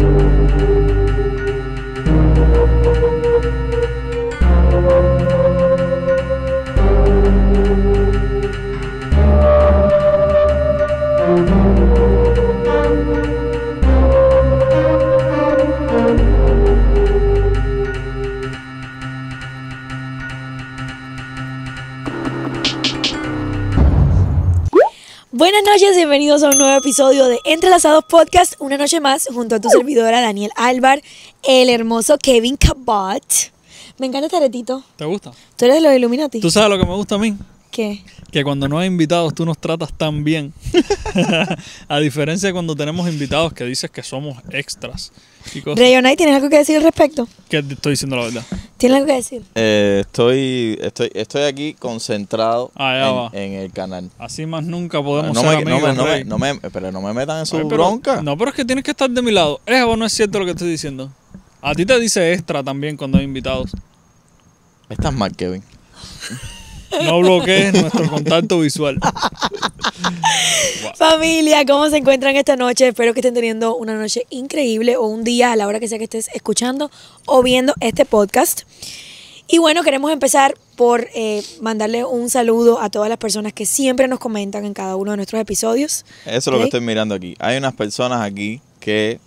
thank you noches, bienvenidos a un nuevo episodio de Entrelazados Podcast, una noche más, junto a tu uh. servidora Daniel Álvar, el hermoso Kevin Cabot. Me encanta este aretito. ¿Te gusta? Tú eres de los Illuminati. ¿Tú sabes lo que me gusta a mí? ¿Qué? Que cuando no hay invitados tú nos tratas tan bien. a diferencia de cuando tenemos invitados que dices que somos extras. Reyonai, ¿tienes algo que decir al respecto? Que estoy diciendo la verdad. ¿Tienes algo que decir? Eh, estoy, estoy, aquí concentrado ah, en, el canal. Así más nunca podemos no, no, Pero no me metan en su bronca. No, pero es que tienes que estar de mi lado. Es o no es cierto lo que estoy diciendo. A ti te dice extra también cuando hay invitados. Estás mal, Kevin. No bloquees nuestro contacto visual. Familia, ¿cómo se encuentran esta noche? Espero que estén teniendo una noche increíble o un día a la hora que sea que estés escuchando o viendo este podcast. Y bueno, queremos empezar por eh, mandarle un saludo a todas las personas que siempre nos comentan en cada uno de nuestros episodios. Eso es lo que estoy mirando aquí. Hay unas personas aquí que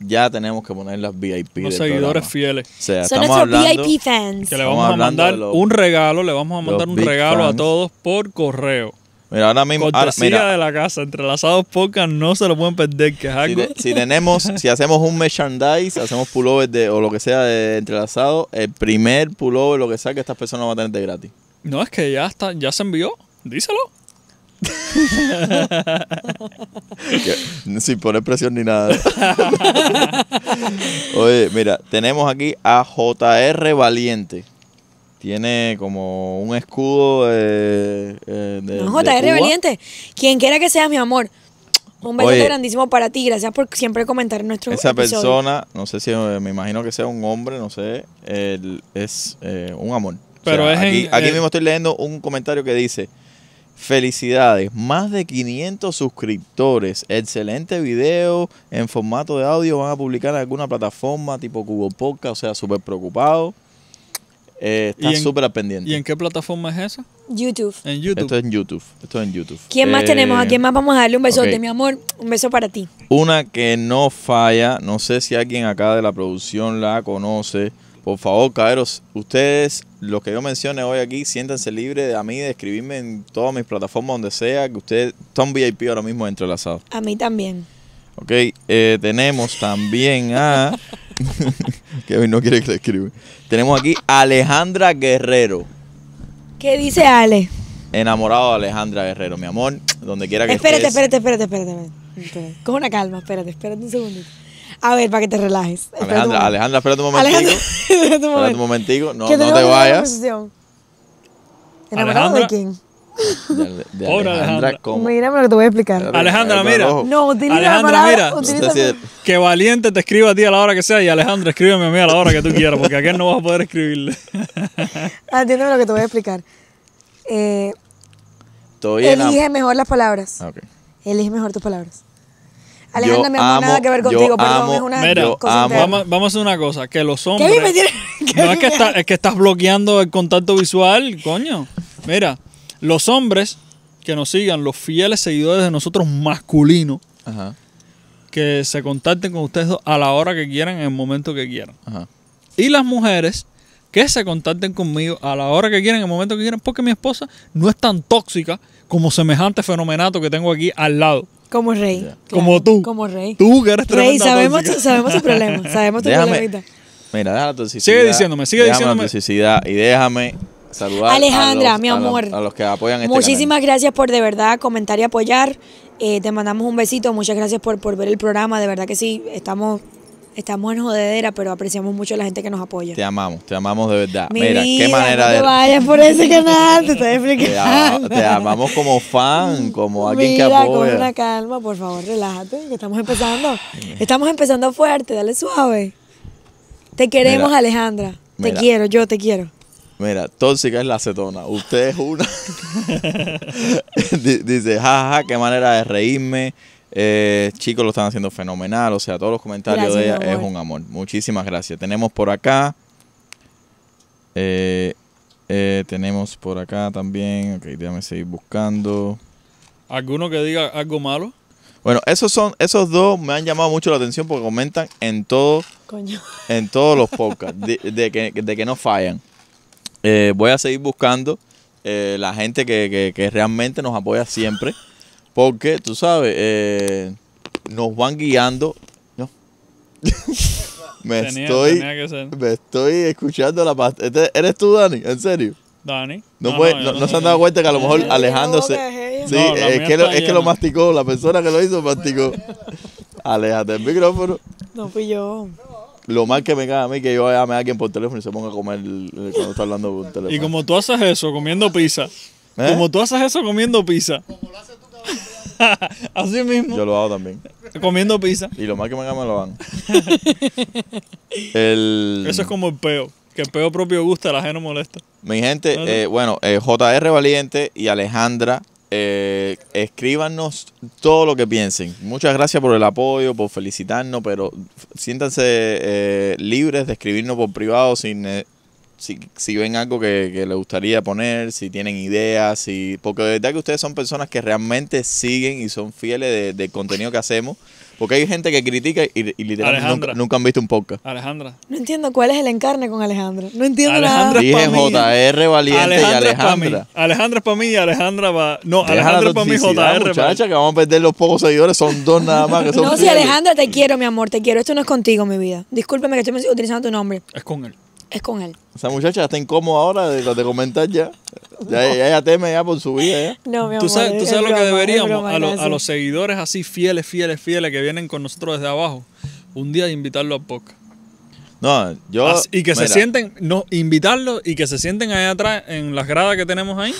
ya tenemos que poner las VIP. Los seguidores fieles. O sea, Son nuestros VIP fans. Que le vamos a mandar un regalo, le vamos a mandar un regalo a todos por correo. Mira, ahora mismo. la mira, de la casa, entrelazados pocas no se lo pueden perder, que es Si, tenemos, si hacemos un merchandise, hacemos pullover o lo que sea de entrelazado, el primer pullover, lo que sea, que estas personas van a tener de gratis. No, es que ya está, ya se envió. Díselo. Sin poner presión ni nada. Oye, mira, tenemos aquí a JR Valiente tiene como un escudo de. Eh, de, JR Valiente, quien quiera que sea mi amor. Un beso grandísimo para ti. Gracias por siempre comentar nuestro Esa persona, no sé si eh, me imagino que sea un hombre, no sé. Él es eh, un amor. Pero es aquí, aquí mismo estoy leyendo un comentario que dice. Felicidades, más de 500 suscriptores. Excelente video en formato de audio. Van a publicar en alguna plataforma tipo Cubo Podcast, o sea, súper preocupado. Eh, está súper pendiente. ¿Y en qué plataforma es esa? YouTube. Esto es en YouTube. Esto es en YouTube. ¿Quién más eh, tenemos? ¿A quién más vamos a darle un besote, mi amor? Un beso para ti. Una que no falla, no sé si alguien acá de la producción la conoce. Por favor, caeros, ustedes, los que yo mencione hoy aquí, siéntanse libres de a mí de escribirme en todas mis plataformas, donde sea, que ustedes están VIP ahora mismo entrelazados. A mí también. Ok, eh, tenemos también a. Kevin no quiere que le escriba. Tenemos aquí a Alejandra Guerrero. ¿Qué dice Ale? Enamorado de Alejandra Guerrero, mi amor, donde quiera que estés. Espérate, espérate, espérate, espérate. con una calma, espérate, espérate un segundito. A ver, para que te relajes. Alejandra, Alejandra, espérate un momentico. Alejandra, espérate un momentico. No, no te vayas. ¿Enamorado de quién? Ahora Alejandra. Mira lo que te voy a explicar. Alejandra, mira. No, utiliza Alejandra, mira. que valiente te escriba a ti a la hora que sea y Alejandra, escríbeme a mí a la hora que tú quieras porque aquí no vas a poder escribirle. Ah, entiéndeme lo que te voy a explicar. Eh, elige mejor las palabras. Ah, elige mejor tus palabras. Alejandra, no mi nada que ver contigo, perdón, una cosa Vamos, a hacer una cosa, que los hombres... no, que, es que estás bloqueando el contacto visual, coño. Mira, los hombres que nos sigan, los fieles seguidores de nosotros masculinos, que se contacten con ustedes a la hora que quieran, en el momento que quieran. Y las mujeres que se contacten conmigo a la hora que quieran, en el momento que quieran, porque mi esposa no es tan tóxica como semejante fenomenato que tengo aquí al lado. Como rey. Como tú. Como rey. Tú que eres Rey, sabemos, sabemos tu problema. Sabemos tu problema. Mira, déjame la toxicidad. Sigue diciéndome, sigue déjame diciéndome. La toxicidad y déjame Alejandra, mi amor. A los, que apoyan este Muchísimas gracias por de verdad comentar y apoyar. Eh, te mandamos un besito. Muchas gracias por, por ver el programa. De verdad que sí, estamos Estamos en jodedera, pero apreciamos mucho a la gente que nos apoya. Te amamos, te amamos de verdad. Mira, qué manera no te de. vayas por ese canal, te estoy explicando. Te, amamos como fan, como alguien que apoya. Con una calma, por favor, relájate, estamos empezando. estamos empezando fuerte, dale suave. Te queremos, Alejandra. Te quiero, yo te quiero. Mira, tóxica es la acetona. Usted es una. Dice, jaja, qué manera de reírme. Eh, chicos, lo están haciendo fenomenal. O sea, todos los comentarios de ella es un amor. Muchísimas gracias. Tenemos por acá. Eh, eh, tenemos por acá también. Ok, déjame seguir buscando. ¿Alguno que diga algo malo? Bueno, esos son, esos dos me han llamado mucho la atención porque comentan en todo, en todos los podcasts, de que no fallan. Eh, voy a seguir buscando eh, la gente que, realmente nos apoya siempre. Porque, tú sabes, eh, nos van guiando. No. me, estoy, estoy escuchando la pasta. ¿Eres tú, Dani? ¿En serio? Dani. No, se han dado cuenta que a lo mejor Alejándose Sí, es, que lo, es que lo masticó. La persona que lo hizo masticó. Aléjate del micrófono. No fui yo lo mal que me cae a mí que yo llame a alguien por teléfono y se ponga a comer cuando está hablando por teléfono. Y como tú haces eso comiendo pizza. ¿Eh? Como tú haces eso comiendo pizza. Como lo haces tú Así mismo. Yo lo hago también. Comiendo pizza. Y lo mal que me cae me lo van. el... Eso es como el peo. Que el peo propio gusta, el ajeno molesta. Mi gente, eh, bueno, eh, JR Valiente y Alejandra eh, escríbanos todo lo que piensen. Muchas gracias por el apoyo, por felicitarnos, pero siéntanse eh, libres de escribirnos por privado si, si, ven algo que, les gustaría poner, si tienen ideas, si, porque de verdad que ustedes son personas que realmente siguen y son fieles del de contenido que hacemos porque hay gente que critica y, y literalmente nunca, han visto un podcast. Alejandra. No entiendo cuál es el encarne con Alejandra. No entiendo Alejandra Dije JR Valiente Alejandra y Alejandra. Alejandra es para mí y Alejandra va... No, Alejandra es para mí JR. Muchacha, que vamos a perder los pocos seguidores. Son dos nada más que son No, si Alejandra, te quiero, mi amor, te quiero. Esto no es contigo, mi vida. Discúlpeme que estoy utilizando tu nombre. Es con él es con él. Esa muchacha está incómoda ahora de, de comentar ya. Ya, ya, ya, teme ya por su vida. ¿eh? No, mi amor, Tú sabes, lo que deberíamos a, los seguidores así fieles, fieles, fieles que vienen con nosotros desde abajo, un día invitarlo a podcast. No, yo. y que se sienten, no, invitarlo y que se sienten ahí atrás en las gradas que tenemos ahí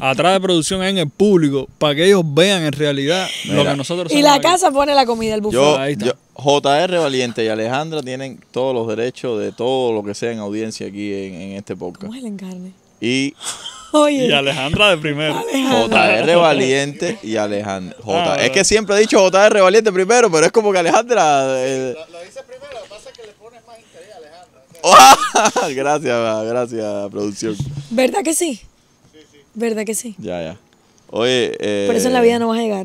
atrás de producción en el público para que ellos vean en realidad lo que nosotros Y la casa pone la comida, el buffet. JR Valiente y Alejandra tienen todos los derechos de todo lo que sea en audiencia aquí en, este podcast. Y Alejandra de primero. JR Valiente y Alejandra. Ah, es que siempre he dicho JR Valiente primero, pero es como que Alejandra. Eh, lo, dice primero, lo que pasa es que le pones más interés a Alejandra. gracias, gracias, producción. ¿Verdad que sí? ¿Verdad que sí? Ya, ya. Oye. Eh, Por eso en la vida no vas a llegar.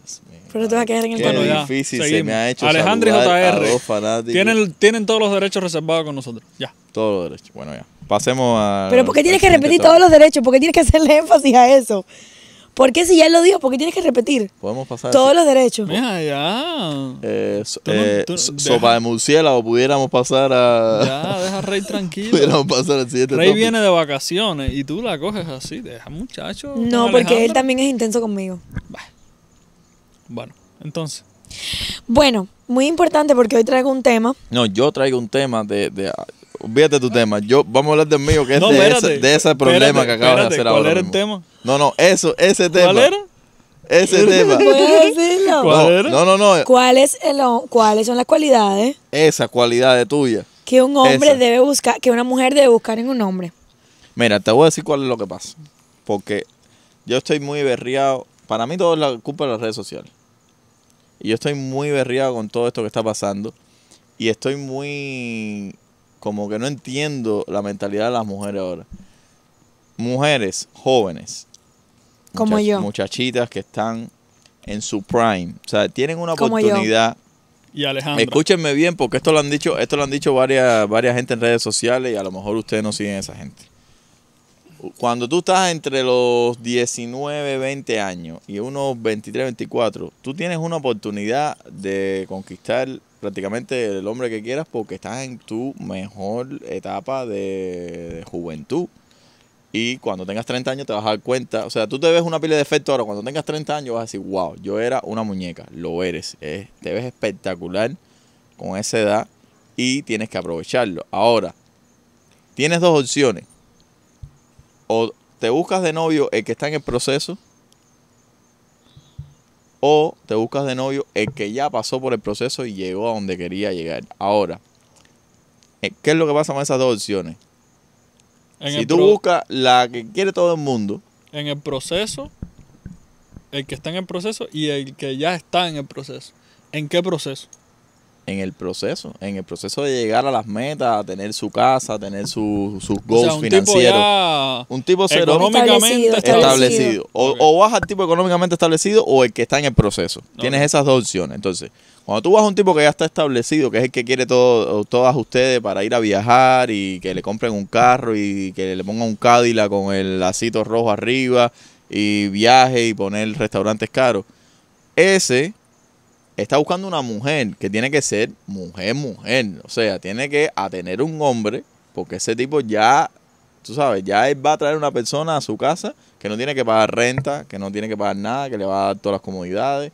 Dios mío. Pero te vas a quedar en el camino. difícil se me ha hecho. Alejandro y JR. Tienen, tienen todos los derechos reservados con nosotros. Ya. Todos los derechos. Bueno, ya. Pasemos a. Pero ¿por qué tienes que repetir todos los derechos? ¿Por qué tienes que hacerle énfasis a eso? ¿Por qué si ya lo dijo? ¿Por qué tienes que repetir? Podemos pasar. Todos los derechos. Mira, ya. Eh, eh, sopa de murciélago, pudiéramos pasar a. Ya, deja a Rey tranquilo. pudiéramos pasar al siguiente Rey viene de vacaciones y tú la coges así. Deja, muchacho. No, porque él también es intenso conmigo. Bueno, entonces. Bueno, muy importante porque hoy traigo un tema. No, yo traigo un tema de olvídate tu tema. Yo, vamos a hablar del mío, que es de, ese, de ese problema que acabas de hacer ahora. ¿Cuál era el tema? No, no, eso, ese tema. ¿Cuál era? Ese tema. ¿Cuál era? No, no, no. ¿Cuáles son las cualidades? Esas cualidades tuya Que un hombre debe buscar, que una mujer debe buscar en un hombre. Mira, te voy a decir cuál es lo que pasa. Porque yo estoy muy berriado. Para mí todo es la culpa de las redes sociales. Y yo estoy muy berriado con todo esto que está pasando. Y estoy muy como que no entiendo la mentalidad de las mujeres ahora. Mujeres jóvenes. Como yo. Muchachitas que están en su prime. O sea, tienen una oportunidad. Y Alejandro. Escúchenme bien, porque esto lo han dicho, esto lo han dicho varias, varias gente en redes sociales y a lo mejor ustedes no siguen a esa gente. Cuando tú estás entre los 19, 20 años y unos 23, 24, tú tienes una oportunidad de conquistar prácticamente el hombre que quieras porque estás en tu mejor etapa de juventud. Y cuando tengas 30 años te vas a dar cuenta, o sea, tú te ves una pila de efecto ahora, cuando tengas 30 años vas a decir, wow, yo era una muñeca, lo eres, te ves espectacular con esa edad y tienes que aprovecharlo. Ahora, tienes dos opciones, o te buscas de novio el que está en el proceso, o te buscas de novio el que ya pasó por el proceso y llegó a donde quería llegar. Ahora, eh, ¿qué es lo que pasa con esas dos opciones? si tú buscas la que quiere todo el mundo. En el proceso, el que está en el proceso y el que ya está en el proceso. ¿En qué proceso? en el proceso, en el proceso de llegar a las metas, tener su casa, tener sus goals financieros. un tipo cero económicamente establecido. O, vas al tipo económicamente establecido o el que está en el proceso. Tienes esas dos opciones. Entonces, cuando tú vas a un tipo que ya está establecido, que es el que quiere todo, todas ustedes para ir a viajar y que le compren un carro y que le pongan un Cádila con el lacito rojo arriba y viaje y poner restaurantes caros. Ese está buscando una mujer que tiene que ser mujer, mujer. O sea, tiene que atener un hombre, porque ese tipo ya, tú sabes, ya él va a traer una persona a su casa que no tiene que pagar renta, que no tiene que pagar nada, que le va a dar todas las comodidades.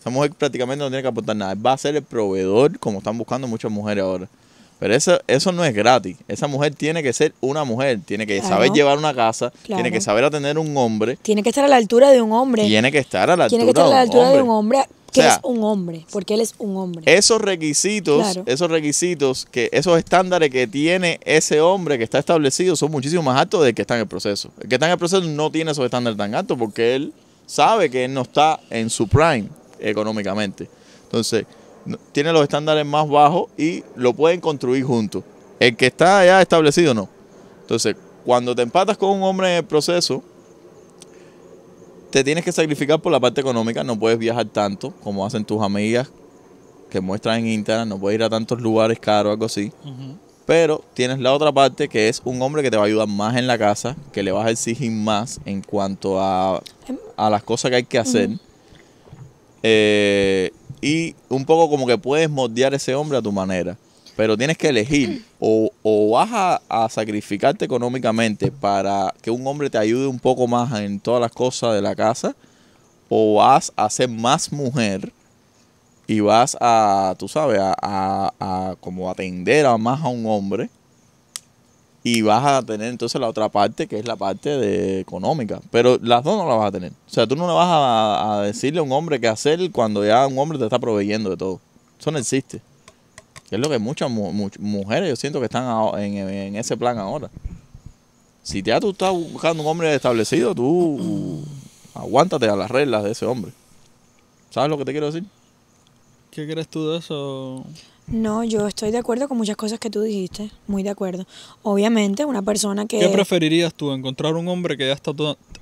Esa mujer prácticamente no tiene que aportar nada. Él va a ser el proveedor, como están buscando muchas mujeres ahora. Pero eso, eso no es gratis. Esa mujer tiene que ser una mujer. Tiene que saber llevar una casa. Tiene que saber atender un hombre. Tiene que estar a la altura de un hombre. Tiene que estar a la altura, de un hombre que es un hombre, porque él es un hombre. Esos requisitos, esos requisitos, que esos estándares que tiene ese hombre que está establecido son muchísimo más altos del que está en el proceso. El que está en el proceso no tiene esos estándares tan altos porque él sabe que él no está en su prime económicamente. Entonces, tiene los estándares más bajos y lo pueden construir juntos. El que está ya establecido no. Entonces, cuando te empatas con un hombre en el proceso, te tienes que sacrificar por la parte económica, no puedes viajar tanto como hacen tus amigas que muestran en Instagram, no puedes ir a tantos lugares caros, algo así. Pero tienes la otra parte que es un hombre que te va a ayudar más en la casa, que le vas a exigir más en cuanto a, a las cosas que hay que hacer. Eh, y un poco como que puedes moldear ese hombre a tu manera pero tienes que elegir o, vas a, sacrificarte económicamente para que un hombre te ayude un poco más en todas las cosas de la casa, o vas a ser más mujer y vas a, tú sabes, a, a, como atender a más a un hombre y vas a tener entonces la otra parte que es la parte de económica. Pero las dos no las vas a tener. O sea, tú no le vas a, a, decirle a un hombre qué hacer cuando ya un hombre te está proveyendo de todo. Eso no existe es lo que muchas mujeres yo siento que están en, ese plan ahora. Si ya tú estás buscando un hombre establecido, tú aguántate a las reglas de ese hombre. ¿Sabes lo que te quiero decir? ¿Qué crees tú de eso? No, yo estoy de acuerdo con muchas cosas que tú dijiste, muy de acuerdo. Obviamente, una persona que... ¿Qué preferirías tú, encontrar un hombre que ya está,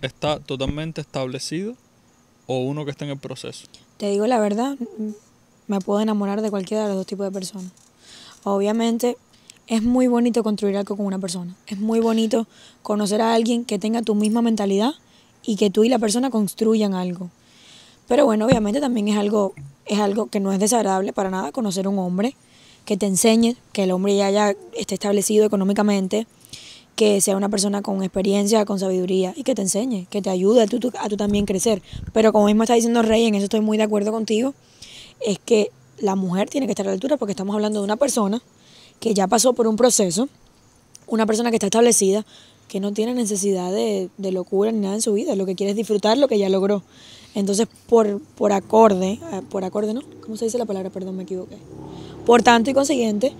está totalmente establecido o uno que está en el proceso? Te digo la verdad, me puedo enamorar de cualquiera de los dos tipos de personas. Obviamente es muy bonito construir algo con una persona. Es muy bonito conocer a alguien que tenga tu misma mentalidad y que tú y la persona construyan algo. Pero bueno, obviamente también es algo, es algo que no es desagradable para nada conocer un hombre, que te enseñe, que el hombre ya, haya esté establecido económicamente, que sea una persona con experiencia, con sabiduría y que te enseñe, que te ayude a tú, a tú también crecer. Pero como mismo está diciendo Rey, en eso estoy muy de acuerdo contigo es que la mujer tiene que estar a la altura porque estamos hablando de una persona que ya pasó por un proceso, una persona que está establecida, que no tiene necesidad de, locura ni nada en su vida, lo que quiere es disfrutar lo que ya logró. Entonces, por, por acorde, eh, por acorde, ¿no? ¿Cómo se dice la palabra? Perdón, me equivoqué. Por tanto y consiguiente,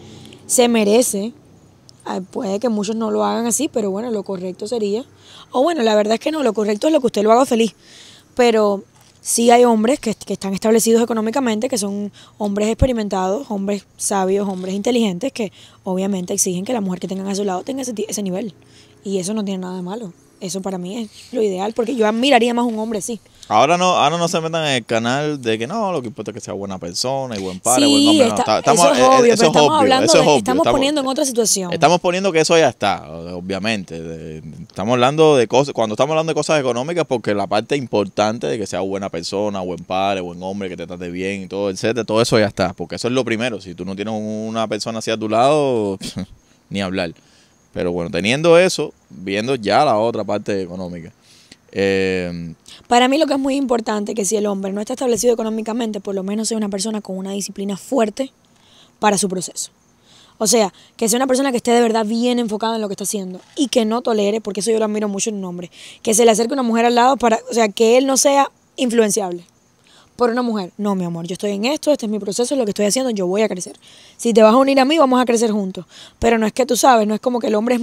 se merece, eh, puede que muchos no lo hagan así, pero bueno, lo correcto sería, o bueno, la verdad es que no, lo correcto es lo que usted lo haga feliz, pero sí hay hombres que, están establecidos económicamente, que son hombres experimentados, hombres sabios, hombres inteligentes, que obviamente exigen que la mujer que tengan a su lado tenga ese, ese nivel. Y eso no tiene nada de malo. Eso para mí es lo ideal, porque yo admiraría más un hombre, sí. Ahora no, ahora no se metan en el canal de que no, lo que importa es que sea buena persona y buen padre, buen hombre. estamos, eso obvio, estamos, poniendo en otra situación. Estamos poniendo que eso ya está, obviamente. estamos hablando de cosas, cuando estamos hablando de cosas económicas, porque la parte importante de que sea buena persona, buen padre, buen hombre, que te trate bien y todo, etcétera, todo eso ya está. Porque eso es lo primero. Si tú no tienes una persona así a tu lado, ni hablar. Pero bueno, teniendo eso, viendo ya la otra parte económica. Em, para mí lo que es muy importante que si el hombre no está establecido económicamente, por lo menos sea una persona con una disciplina fuerte para su proceso. O sea, que sea una persona que esté de verdad bien enfocada en lo que está haciendo y que no tolere, porque eso yo lo admiro mucho en un hombre, que se le acerque una mujer al lado para, o sea, que él no sea influenciable por una mujer. No, mi amor, yo estoy en esto, este es mi proceso, es lo que estoy haciendo, yo voy a crecer. Si te vas a unir a mí, vamos a crecer juntos. Pero no es que tú sabes, no es como que el hombre es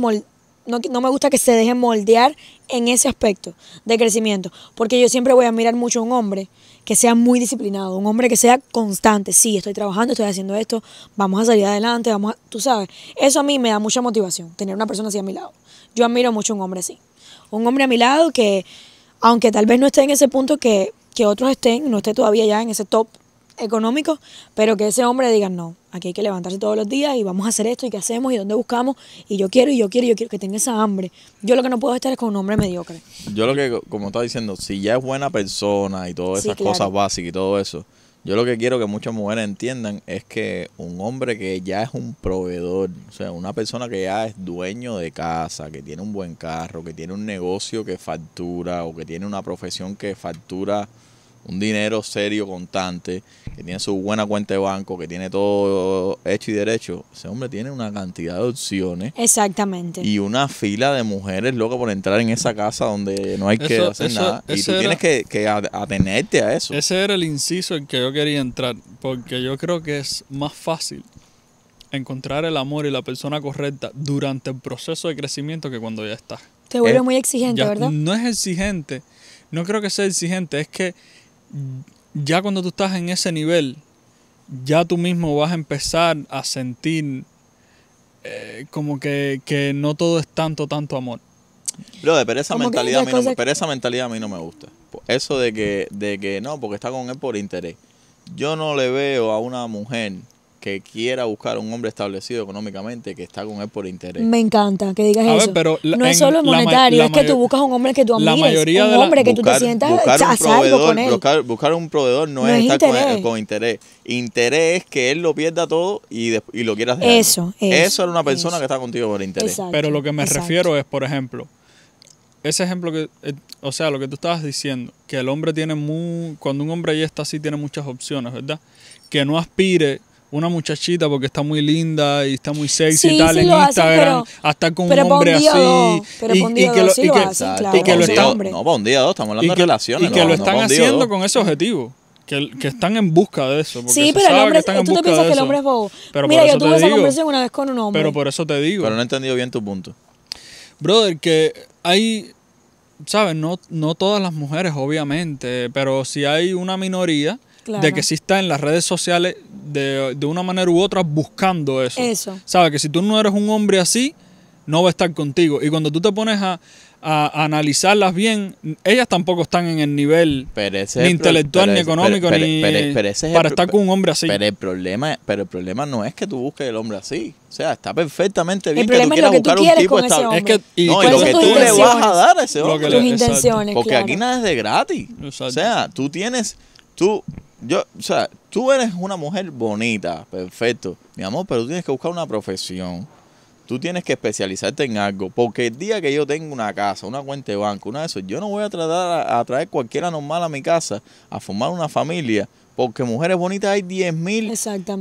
no, me gusta que se dejen moldear en ese aspecto de crecimiento, porque yo siempre voy a mirar mucho a un hombre que sea muy disciplinado, un hombre que sea constante, sí, estoy trabajando, estoy haciendo esto, vamos a salir adelante, vamos a, tú sabes, eso a mí me da mucha motivación, tener una persona así a mi lado. Yo admiro mucho a un hombre así, un hombre a mi lado que, aunque tal vez no esté en ese punto que, que otros estén, no esté todavía ya en ese top económico, pero que ese hombre diga, no, aquí hay que levantarse todos los días y vamos a hacer esto y qué hacemos y dónde buscamos y yo quiero y yo quiero y yo quiero que tenga esa hambre. Yo lo que no puedo estar es con un hombre mediocre. Yo lo que, como estaba diciendo, si ya es buena persona y todas esas cosas básicas y todo eso, yo lo que quiero que muchas mujeres entiendan es que un hombre que ya es un proveedor, o sea, una persona que ya es dueño de casa, que tiene un buen carro, que tiene un negocio que factura o que tiene una profesión que factura un dinero serio, constante, que tiene su buena cuenta de banco, que tiene todo hecho y derecho, ese hombre tiene una cantidad de opciones. Exactamente. Y una fila de mujeres locas por entrar en esa casa donde no hay que hacer nada. Y tú tienes que, atenerte a eso. Ese era el inciso en que yo quería entrar, porque yo creo que es más fácil encontrar el amor y la persona correcta durante el proceso de crecimiento que cuando ya estás. Te vuelve muy exigente, ¿verdad? No es exigente, no creo que sea exigente, es que ya cuando tú estás en ese nivel, ya tú mismo vas a empezar a sentir eh, como que, no todo es tanto, tanto amor. pero esa, mentalidad a, mí no, esa mentalidad a mí no me gusta. Eso de que, de que no, porque está con él por interés. Yo no le veo a una mujer que quiera buscar un hombre establecido económicamente que está con él por interés. Me encanta que digas eso. no es solo monetario, es que tú buscas un hombre que tú amigues, la mayoría un hombre que tú te sientas buscar un proveedor, con él. Buscar, un proveedor no, es, estar Con, con, interés. Interés es que él lo pierda todo y, y lo quieras dejar. Eso, eso. Eso era una persona que está contigo por interés. pero lo que me refiero es, por ejemplo, ese ejemplo que, eh, o sea, lo que tú estabas diciendo, que el hombre tiene muy, cuando un hombre ya está así, tiene muchas opciones, ¿verdad? Que no aspire una muchachita porque está muy linda y está muy sexy y tal en Instagram, hasta con un hombre así. Y que lo están. No, para un día dos, estamos hablando de relaciones. Y que lo están haciendo con ese objetivo. Que, que, están en busca de eso. Sí, pero el hombre, tú te piensas que el hombre es bobo. Pero Mira, yo tuve esa conversación una vez con un hombre. Pero por eso te digo. Pero no he entendido bien tu punto. Brother, que hay, ¿sabes? No, no todas las mujeres, obviamente, pero si hay una minoría de que si está en las redes sociales de, una manera u otra buscando eso. Eso. Sabes que si tú no eres un hombre así, no va a estar contigo. Y cuando tú te pones a, analizarlas bien, ellas tampoco están en el nivel ni intelectual, ni económico, ni para estar con un hombre así. Pero el, problema, pero el problema no es que tú busques el hombre así. O sea, está perfectamente bien que tú quieras buscar un tipo Es que, y, no, y lo que tú le vas a dar a ese hombre. Porque aquí nada es de gratis. O sea, tú tienes yo, o sea, tú eres una mujer bonita, perfecto, mi amor, pero tú tienes que buscar una profesión. Tú tienes que especializarte en algo, porque el día que yo tengo una casa, una cuenta de banco, una de esas, yo no voy a tratar a, a cualquiera normal a mi casa a formar una familia, porque mujeres bonitas hay 10 mil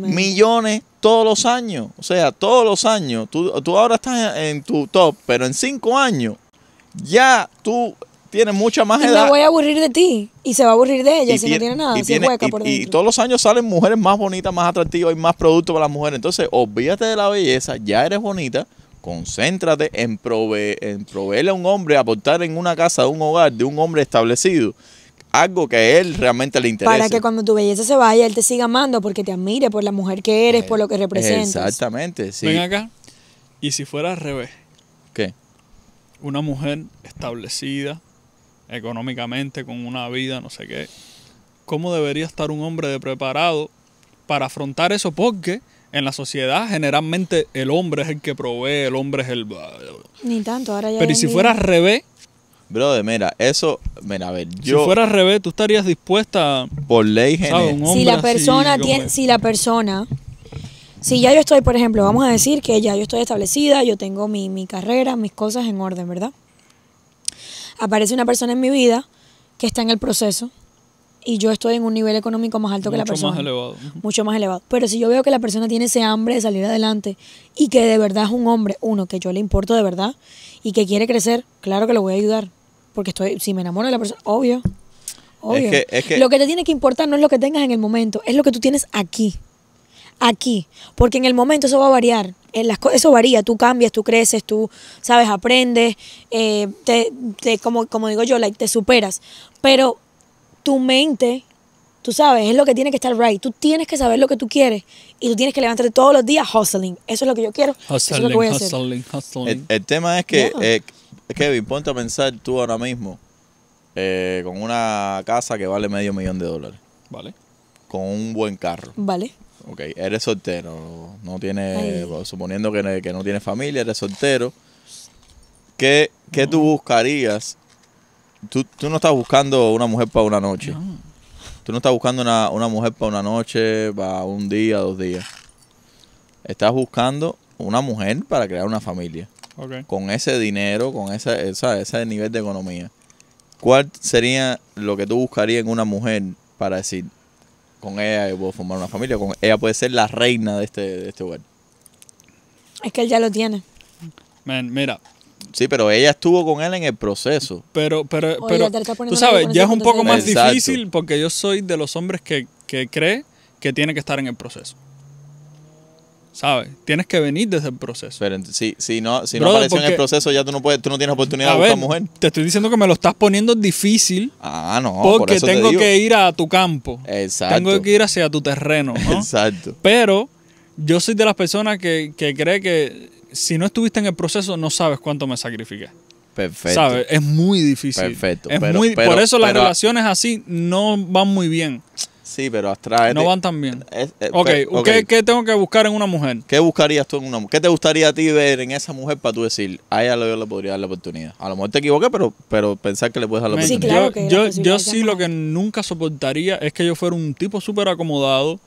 millones todos los años. O sea, todos los años. Tú, ahora estás en, en tu top, pero en 5 años ya tú tiene mucha más edad. Me voy a aburrir de ti y se va a aburrir de ella si no tiene nada, y, hueca y todos los años salen mujeres más bonitas, más atractivas y más productos para las mujeres. Entonces, olvídate de la belleza, ya eres bonita, concéntrate en, proveerle a un hombre, aportar en una casa, de un hogar, de un hombre establecido algo que a él realmente le interese Para que cuando tu belleza se vaya, él te siga amando porque te admire por la mujer que eres, por lo que representas. Exactamente, sí. Ven acá. Y si fuera al revés. ¿Qué? Una mujer establecida, económicamente, con una vida, no sé qué. ¿Cómo debería estar un hombre de preparado para afrontar eso? Porque en la sociedad generalmente el hombre es el que provee, el hombre es el... Ni tanto, ahora ya... Pero si fuera al revés... Brother, mira, eso, mira, a ver, yo... Si fuera al revés, tú estarías dispuesta... Por ley general. Si la persona tiene, Si la persona... Si ya yo estoy, por ejemplo, vamos a decir que ya yo estoy establecida, yo tengo mi carrera, mis cosas en orden, ¿verdad? aparece una persona en mi vida que está en el proceso y yo estoy en un nivel económico más alto que la persona. Mucho más elevado. Mucho más elevado. Pero si yo veo que la persona tiene ese hambre de salir adelante y que de verdad es un hombre, uno, que yo le importo de verdad y que quiere crecer, claro que lo voy a ayudar. Porque estoy, si me enamoro de la persona, obvio. Obvio. Lo que te tiene que importar no es lo que tengas en el momento, es lo que tú tienes aquí aquí, porque en el momento eso va a variar. En las, eso varía, tú cambias, tú creces, tú, sabes, aprendes, eh, te, como, como digo yo, like, te superas. Pero tu mente, tú sabes, es lo que tiene que estar right. Tú tienes que saber lo que tú quieres y tú tienes que levantarte todos los días hustling. Eso es lo que yo quiero. Hustling, hustling, Hustling. El, tema es que, eh, Kevin, ponte a pensar tú ahora mismo eh, con una casa que vale medio millón de dólares. Vale. Con un buen carro. Vale. Ok, eres soltero, no tiene, suponiendo que, no tiene familia, eres soltero. ¿Qué, tú buscarías? Tú, no estás buscando una mujer para una noche. Tú no estás buscando una, una mujer para una noche, para un día, dos días. Estás buscando una mujer para crear una familia. Okay. Con ese dinero, con ese nivel de economía. ¿Cuál sería lo que tú buscarías en una mujer para decir, con ella yo puedo formar una familia, con ella puede ser la reina de este, de este lugar. Es que él ya lo tiene. mira. Sí, pero ella estuvo con él en el proceso. Pero, pero, pero, tú sabes, ya es un poco más difícil porque yo soy de los hombres que cree que tiene que estar en el proceso. ¿sabes? Tienes que venir desde el proceso. Pero si, no, si apareció en el proceso, ya tú no puedes, tú no tienes oportunidad de buscar mujer. Te estoy diciendo que me lo estás poniendo difícil. Ah, no. Porque tengo que ir a tu campo. Exacto. Tengo que ir hacia tu terreno. Exacto. Pero yo soy de las personas que, que cree que si no estuviste en el proceso, no sabes cuánto me sacrifiqué. Perfecto. ¿Sabes? Es muy difícil. Perfecto. por eso las relaciones así no van muy bien. Sí, pero abstrae. No van tan bien. Eh, ok, ¿Qué, tengo que buscar en una mujer? ¿Qué buscarías tú en una mujer? ¿Qué te gustaría a ti ver en esa mujer para tú decir, a ella le podría dar la oportunidad? A lo mejor te equivoqué, pero, pero pensar que le puedes dar la oportunidad. yo, yo, sí lo que nunca soportaría es que yo fuera un tipo súper acomodado,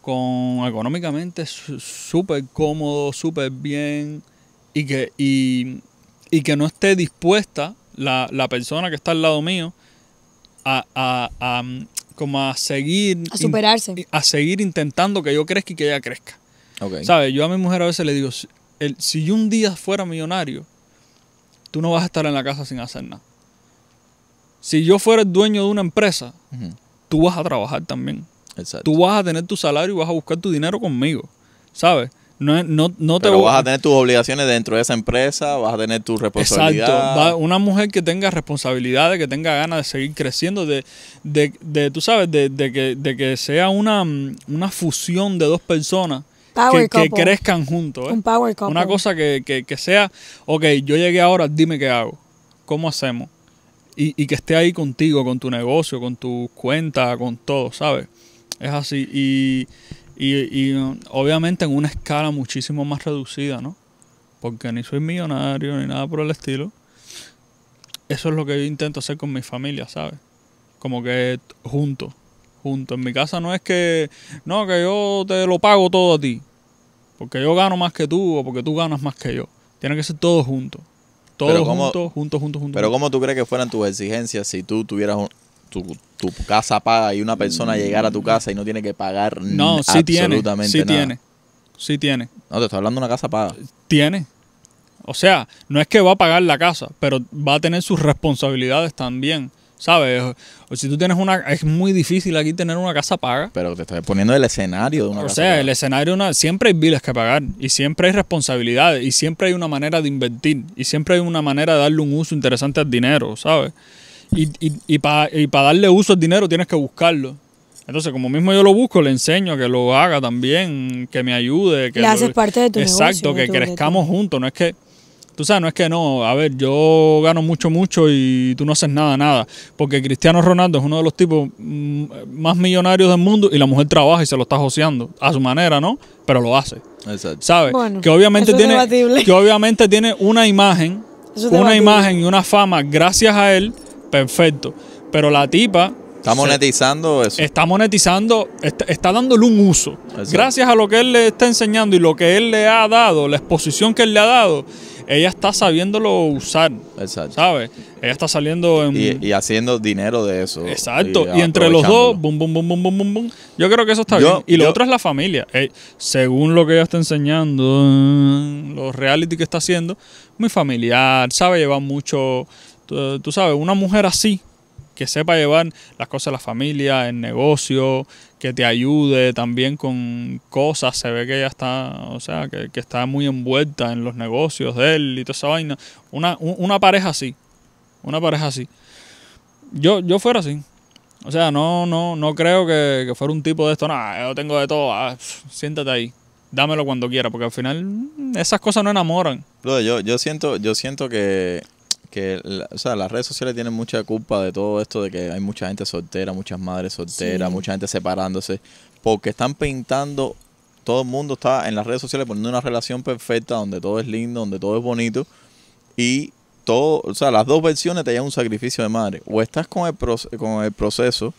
con económicamente súper cómodo, súper bien, y que, y, que no esté dispuesta la, la persona que está al lado mío a, como a seguir... A superarse. a seguir intentando que yo crezca y que ella crezca. ¿Sabes? Yo a mi mujer a veces le digo, si yo un día fuera millonario, tú no vas a estar en la casa sin hacer nada. Si yo fuera el dueño de una empresa, tú vas a trabajar también. Exacto. Tú vas a tener tu salario y vas a buscar tu dinero conmigo. ¿Sabes? No, te Pero vas a tener tus obligaciones dentro de esa empresa, vas a tener tu responsabilidad. Exacto. una mujer que tenga responsabilidades, que tenga ganas de seguir creciendo, de, de tú sabes, de, que, de que sea una, una fusión de dos personas que, crezcan juntos. ¿eh? Un Una cosa que, que, sea, ok, yo llegué ahora, dime qué hago. ¿Cómo hacemos? Y, y que esté ahí contigo, con tu negocio, con tu cuenta, con todo, ¿sabes? Es así. Y y, obviamente en una escala muchísimo más reducida, ¿no? Porque ni soy millonario ni nada por el estilo. Eso es lo que yo intento hacer con mi familia, ¿sabes? Como que juntos, junto. En mi casa no es que, no, que yo te lo pago todo a ti. Porque yo gano más que tú o porque tú ganas más que yo. Tiene que ser todo junto. Todo junto, juntos, juntos, juntos. Pero ¿cómo tú crees que fueran tus exigencias si tú tuvieras un, tu, casa paga y una persona llegar a tu casa y no tiene que pagar no, sí tiene, sí tiene. Sí tiene. No, te estoy hablando de una casa paga. Tiene. O sea, no es que va a pagar la casa, pero va a tener sus responsabilidades también. ¿Sabes? O si tú tienes una. Es muy difícil aquí tener una casa paga. Pero te estoy poniendo el escenario de una o casa. O sea, el escenario. Una, siempre hay biles que pagar. Y siempre hay responsabilidades. Y siempre hay una manera de invertir. Y siempre hay una manera de darle un uso interesante al dinero, ¿sabes? Y, y, y para darle uso al dinero tienes que buscarlo. Entonces, como mismo yo lo busco, le enseño a que lo haga también, que me ayude. Que le haces parte de tu Exacto, que crezcamos juntos. No es que, tú sabes, no es que no, a ver, yo gano mucho, mucho y tú no haces nada, nada. Porque Cristiano Ronaldo es uno de los tipos mm, más millonarios del mundo y la mujer trabaja y se lo está joseando a su manera, ¿no? Pero lo hace. Exacto. ¿Sabes? que, obviamente tiene, que obviamente tiene una imagen, una imagen y una fama gracias a él perfecto. Pero la tipa... Está monetizando eso. Está monetizando, está, dándole un uso. Gracias a lo que él le está enseñando y lo que él le ha dado, la exposición que él le ha dado, ella está sabiéndolo usar. Exacto. ¿Sabes? Ella está saliendo en... y, haciendo dinero de eso. Exacto. Y, entre los dos, Boom, boom, boom, boom, boom, boom. Yo creo que eso está bien. Y lo otro es la familia. según lo que ella está enseñando, los reality que está haciendo, muy familiar, sabe llevar mucho tú, sabes, una mujer así, que sepa llevar las cosas de la familia, el negocio, que te ayude también con cosas. Se ve que ella está, o sea, que, está muy envuelta en los negocios de él y toda esa vaina. Una, pareja así, una pareja así. Yo, yo fuera así. O sea, no, no, no creo que, fuera un tipo de esto. Nada, yo tengo de todo. Ah, siéntate ahí. Dámelo cuando quiera, porque al final mm, esas cosas no enamoran. Yo, yo siento, yo siento que que o sea, las redes sociales tienen mucha culpa de todo esto de que hay mucha gente soltera, muchas madres solteras, mucha gente separándose, porque están pintando, todo el mundo está en las redes sociales poniendo una relación perfecta donde todo es lindo, donde todo es bonito y todo, o sea, las dos versiones te llevan un sacrificio de madre, o estás con el, con el proceso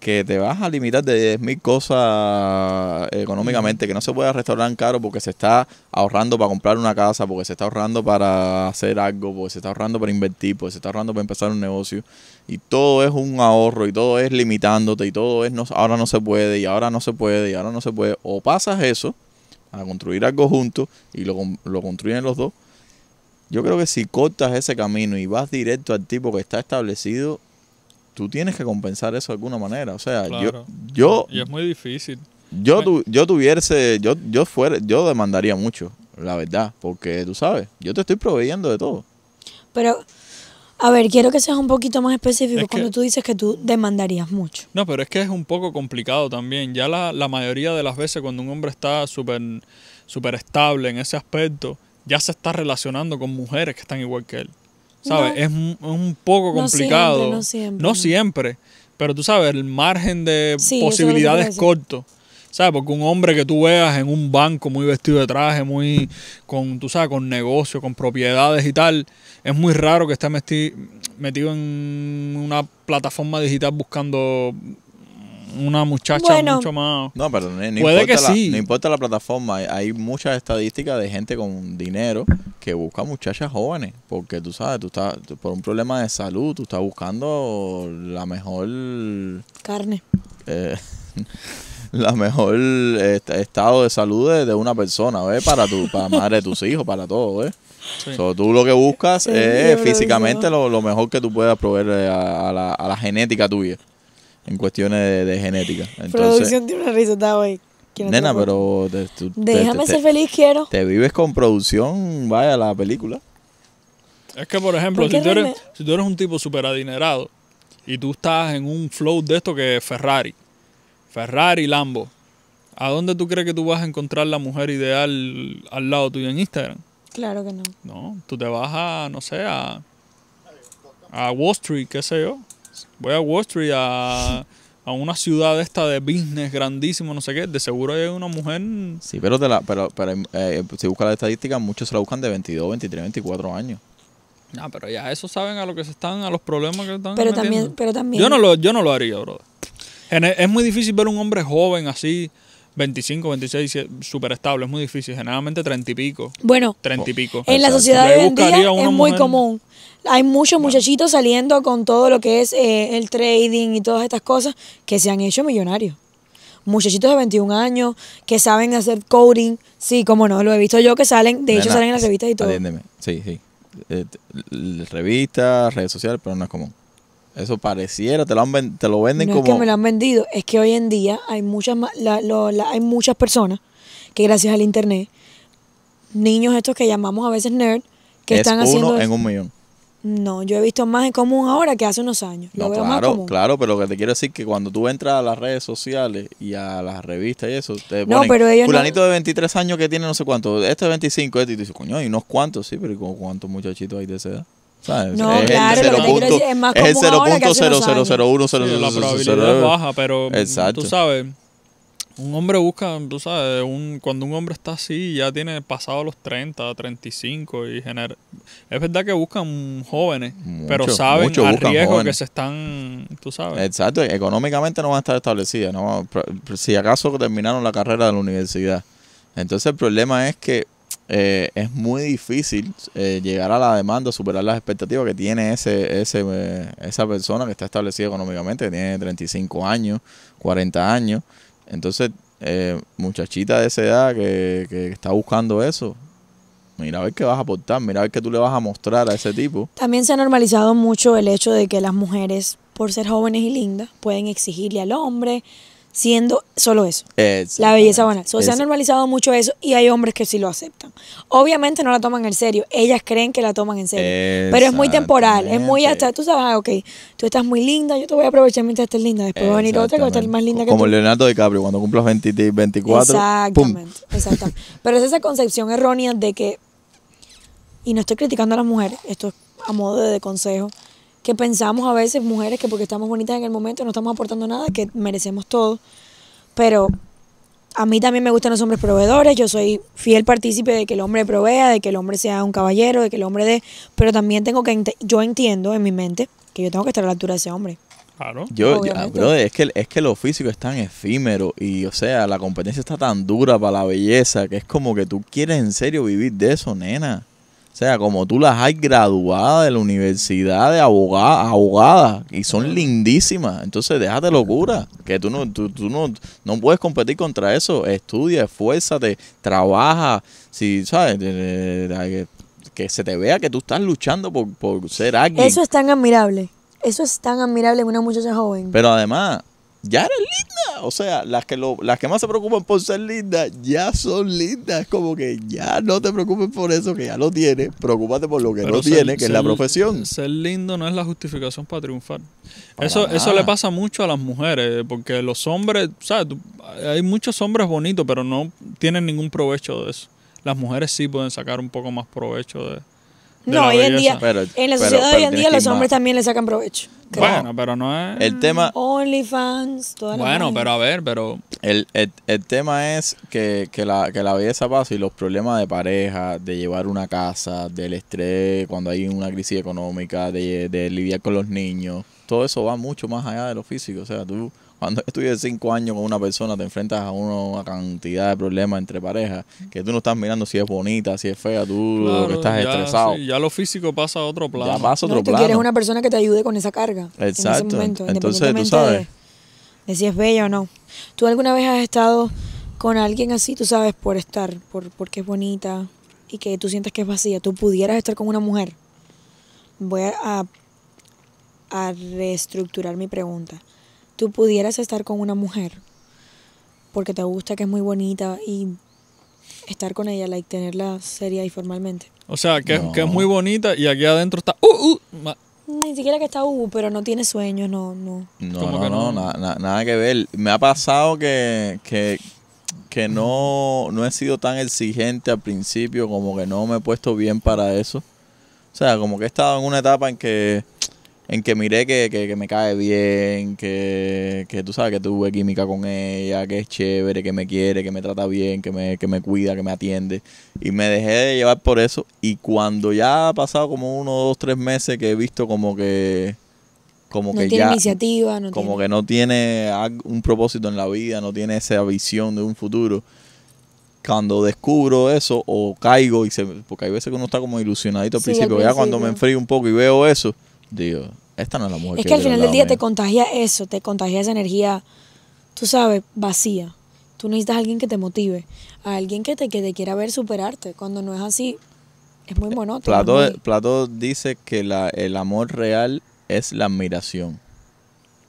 que te vas a limitar de 10.000 cosas económicamente, que no se puede restaurar caro porque se está ahorrando para comprar una casa, porque se está ahorrando para hacer algo, porque se está ahorrando para invertir, porque se está ahorrando para empezar un negocio. Y todo es un ahorro, y todo es limitándote, y todo es no, ahora no se puede, y ahora no se puede, y ahora no se puede. O pasas eso a construir algo juntos y lo, lo construyen los dos. Yo creo que si cortas ese camino y vas directo al tipo que está establecido, tú tienes que compensar eso de alguna manera. O sea, yo, yo... Y es muy difícil. Yo, yo tuviese, yo, yo fuera, yo demandaría mucho, la verdad, porque tú sabes, yo te estoy proveyendo de todo. Pero, a ver, quiero que seas un poquito más específico cuando tú dices que tú demandarías mucho. No, pero es que es un poco complicado también. Ya la, mayoría de las veces cuando un hombre está súper super estable en ese aspecto, ya se está relacionando con mujeres que están igual que él. ¿Sabes? Es un poco complicado. No siempre, no siempre, Pero tú sabes, el margen de posibilidades es corto. ¿Sabes? Porque un hombre que tú veas en un banco muy vestido de traje, muy con, tú sabes, con negocio, con propiedades y tal, es muy raro que esté metido en una plataforma digital buscando una muchacha mucho más. No, pero no, importa la, no importa la plataforma. Hay muchas estadísticas de gente con dinero que busca muchachas jóvenes. Porque tú sabes, tú estás por un problema de salud, tú estás buscando la mejor. Carne. Eh, la mejor estado de salud de, una persona, Para tu para madre de tus hijos, para todo, tú lo que buscas es físicamente lo, mejor que tú puedas proveer eh, a, la, a la genética tuya en cuestiones de, genética. Producción tiene una risa, hoy. Nena, pero déjame ser feliz, quiero. Te vives con producción, vaya la película. Es que, por ejemplo, si, tú eres, si tú, eres, un tipo súper adinerado y tú estás en un flow de esto que es Ferrari, Ferrari, Lambo, ¿a dónde tú crees que tú vas a encontrar la mujer ideal al lado tuyo en Instagram? Claro que no. No, tú te vas a, no sé, a, a Wall Street, qué sé yo voy a Wall Street a, a una ciudad esta de business grandísimo, no sé qué, de seguro hay una mujer. Sí, pero, la, pero, pero eh, eh, si buscas la estadística, muchos se la buscan de 22, 23, 24 años. No, ah, pero ya eso saben a lo que se están, a los problemas que están. Pero también, pero también. Yo no lo, yo no lo haría, bro. Es muy difícil ver un hombre joven así, 25, 26, súper estable. Es muy difícil. Generalmente 30 y pico. Bueno, 30 y pico. En la sociedad de hoy en día es muy común hay muchos muchachitos saliendo con todo lo que es eh, el trading y todas estas cosas que se han hecho millonarios. Muchachitos de 21 años que saben hacer coding, sí, como no, lo he visto yo que salen, de hecho salen en las revistas y todo. Sí, sí. Eh, revistas, redes sociales, pero no es común. Eso pareciera, te lo, han, te lo venden no como... Es que me lo han vendido, es que hoy en día hay muchas, hay muchas personas que gracias al internet, niños estos que llamamos a veces nerd, que es están uno en un millón. No, yo he visto más en común ahora que hace unos años. no, claro, claro, pero lo que te quiero decir que cuando tú entras a las redes sociales y a las revistas y eso, te no, ponen, pero de 23 años que tiene no sé cuánto, este de 25, este, y tú dices, coño, y unos cuantos, sí, pero ¿cuántos muchachitos hay de esa edad? ¿Sabes? No, es claro, es más pero tú sabes un hombre busca, tú sabes, un, cuando un hombre está así, ya tiene pasado los 30, 35 y genera... Es verdad que buscan jóvenes, pero saben al riesgo que se están, tú sabes. Exacto, económicamente no van a estar establecidas, no, si acaso terminaron la carrera de la universidad. Entonces el problema es que eh, es muy difícil eh, llegar a la demanda, superar las expectativas que tiene ese, ese, eh, esa persona que está establecida económicamente, que tiene 35 años, 40 años. Entonces, eh, muchachita de esa edad que, que está buscando eso, mira a ver qué vas a aportar, mira a ver qué tú le vas a mostrar a ese tipo. También se ha normalizado mucho el hecho de que las mujeres, por ser jóvenes y lindas, pueden exigirle al hombre, siendo solo eso. La belleza banal. se ha normalizado mucho eso y hay hombres que sí lo aceptan. Obviamente no la toman en serio, ellas creen que la toman en serio. Pero es muy temporal, es muy hasta, tú sabes, ah, ok, tú estás muy linda, yo te voy a aprovechar mientras estés linda, después va a venir otra que va a estar más linda que tú. Como Leonardo DiCaprio, cuando cumplas 24. Exactamente, exactamente. Pero es esa concepción errónea de que, y no estoy criticando a las mujeres, esto es a modo de consejo pensamos a veces mujeres que porque estamos bonitas en el momento no estamos aportando nada, que merecemos todo. Pero a mí también me gustan los hombres proveedores, yo soy fiel partícipe de que el hombre provea, de que el hombre sea un caballero, de que el hombre dé, pero también tengo que, yo entiendo en mi mente que yo tengo que estar a la altura de ese hombre. Claro. Yo, es que, es que lo físico es tan efímero y, o sea, la competencia está tan dura para la belleza que es como que tú quieres en serio vivir de eso, nena. O sea, como tú las has graduada de la universidad de abogada, abogadas y son lindísimas. Entonces, déjate locura, que tú no, tú, no, puedes competir contra eso. Estudia, esfuérzate, trabaja. Si, ¿sabes? Que se te vea que tú estás luchando por, por ser alguien. Eso es tan admirable. Eso es tan admirable en una muchacha joven. Pero además, ya eres linda. O sea, las que, lo, las que más se preocupan por ser lindas ya son lindas. Es Como que ya no te preocupes por eso, que ya lo tienes. Preocúpate por lo que no tiene, que es la profesión. Ser lindo no es la justificación para triunfar. eso, eso le pasa mucho a las mujeres, porque los hombres, ¿sabes? hay muchos hombres bonitos, pero no tienen ningún provecho de eso. Las mujeres sí pueden sacar un poco más provecho de, no, hoy en día, en la sociedad de hoy en día los hombres también le sacan provecho. Bueno, pero no es... El tema... OnlyFans, toda Bueno, pero a ver, pero... El, tema es que, la, que la belleza pasa y los problemas de pareja, de llevar una casa, del estrés cuando hay una crisis económica, de, de lidiar con los niños, todo eso va mucho más allá de lo físico. O sea, tú cuando estudias cinco años con una persona, te enfrentas a una cantidad de problemas entre parejas que tú no estás mirando si es bonita, si es fea, tú que estás ya, estresado. ya lo físico pasa a otro plano. Ya pasa a otro no, Tú quieres una persona que te ayude con esa carga. Exacto. En momento, Entonces, tú sabes. De, si es bella o no. ¿Tú alguna vez has estado con alguien así, tú sabes, por estar, por porque es bonita y que tú sientas que es vacía? ¿Tú pudieras estar con una mujer? Voy a, a reestructurar mi pregunta tú pudieras estar con una mujer porque te gusta que es muy bonita y estar con ella, like tenerla seria y formalmente. O sea, que, que es muy bonita y aquí adentro está... Uh, uh, ni siquiera que está uh, pero no tiene sueños, no, no. No, no? nada que ver. Me ha pasado que, que, no, no he sido tan exigente al principio, como que no me he puesto bien para eso. O sea, como que he estado en una etapa en que en que miré que, que, que me cae bien, que, tú sabes que tuve química con ella, que es chévere, que me quiere, que me trata bien, que me, que me cuida, que me atiende. Y me dejé de llevar por eso. Y cuando ya ha pasado como uno, dos, tres meses que he visto como que como no que tiene iniciativa, no como que no tiene un propósito en la vida, no tiene esa visión de un futuro. Cuando descubro eso o caigo y se, porque hay veces que uno está como ilusionadito al principio, ya cuando me enfrío un poco y veo eso, digo, esta no es la mujer. Es que, al final del día te contagia eso, te contagia esa energía, tú sabes, vacía. Tú necesitas a alguien que te motive, a alguien que te, quiera ver superarte. Cuando no es así, es muy eh, monótono. Plato, dice que la, el amor real es la admiración.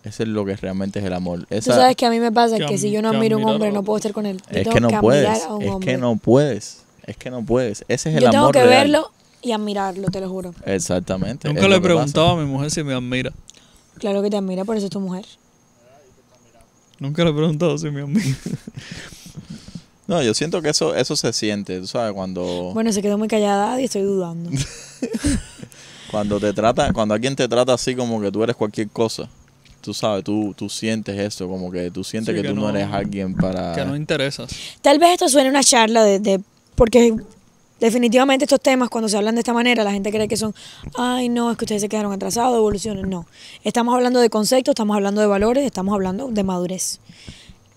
Ese es lo que realmente es el amor. Tú sabes que a mí me pasa que, si yo no admiro a un hombre, no puedo estar con él. es que no puedes. es que no puedes. Ese es el amor real. tengo que verlo y admirarlo, te lo juro. Exactamente. Nunca le he preguntado a mi mujer si me admira. Claro que te admira, por eso es tu mujer. Nunca le he preguntado si me admira. No, yo siento que eso, eso se siente, tú sabes, cuando... Bueno, se quedó muy callada y estoy dudando. cuando te trata, cuando alguien te trata así como que tú eres cualquier cosa, tú sabes, tú, tú sientes esto, como que tú sientes que, tú no, eres alguien para... Que no interesas. Tal vez esto suene una charla de, de porque definitivamente estos temas, cuando se hablan de esta manera, la gente cree que son, ay, no, es que ustedes se quedaron atrasados, evolucionen. No, estamos hablando de conceptos, estamos hablando de valores, estamos hablando de madurez.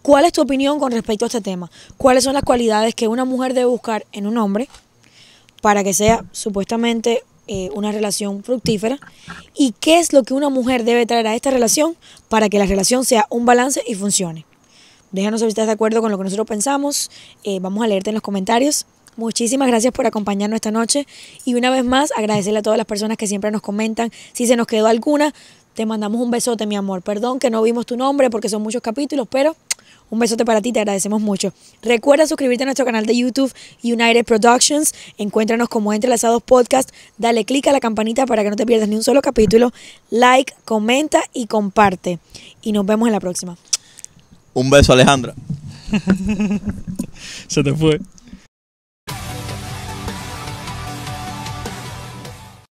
¿Cuál es tu opinión con respecto a este tema? ¿Cuáles son las cualidades que una mujer debe buscar en un hombre para que sea supuestamente eh, una relación fructífera? ¿Y qué es lo que una mujer debe traer a esta relación para que la relación sea un balance y funcione? Déjanos si estás de acuerdo con lo que nosotros pensamos. Eh, vamos a leerte en los comentarios. Muchísimas gracias por acompañarnos esta noche y una vez más agradecerle a todas las personas que siempre nos comentan. Si se nos quedó alguna, te mandamos un besote, mi amor. Perdón que no vimos tu nombre porque son muchos capítulos, pero un besote para ti, te agradecemos mucho. Recuerda suscribirte a nuestro canal de YouTube United Productions. Encuéntranos como Entrelazados Podcast. Dale click a la campanita para que no te pierdas ni un solo capítulo. Like, comenta y comparte. Y nos vemos en la próxima. Un beso, Alejandra. Se te fue.